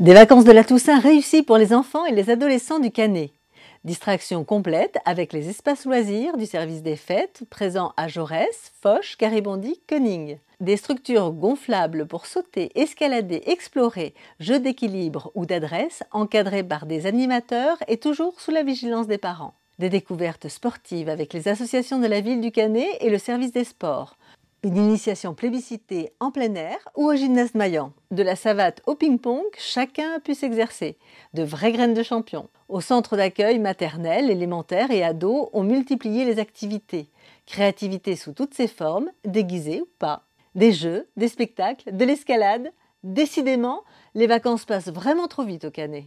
Des vacances de la Toussaint réussies pour les enfants et les adolescents du Canet. Distraction complète avec les espaces loisirs du service des fêtes présents à Jaurès, Foch, Caribondi, Koenig. Des structures gonflables pour sauter, escalader, explorer, jeux d'équilibre ou d'adresse encadrés par des animateurs et toujours sous la vigilance des parents. Des découvertes sportives avec les associations de la ville du Canet et le service des sports. Une initiation plébiscitée en plein air ou au gymnase maillant. De la savate au ping-pong, chacun a pu s'exercer. De vraies graines de champion. Au centre d'accueil maternel, élémentaire et ado on multiplié les activités. Créativité sous toutes ses formes, déguisée ou pas. Des jeux, des spectacles, de l'escalade. Décidément, les vacances passent vraiment trop vite au Canet.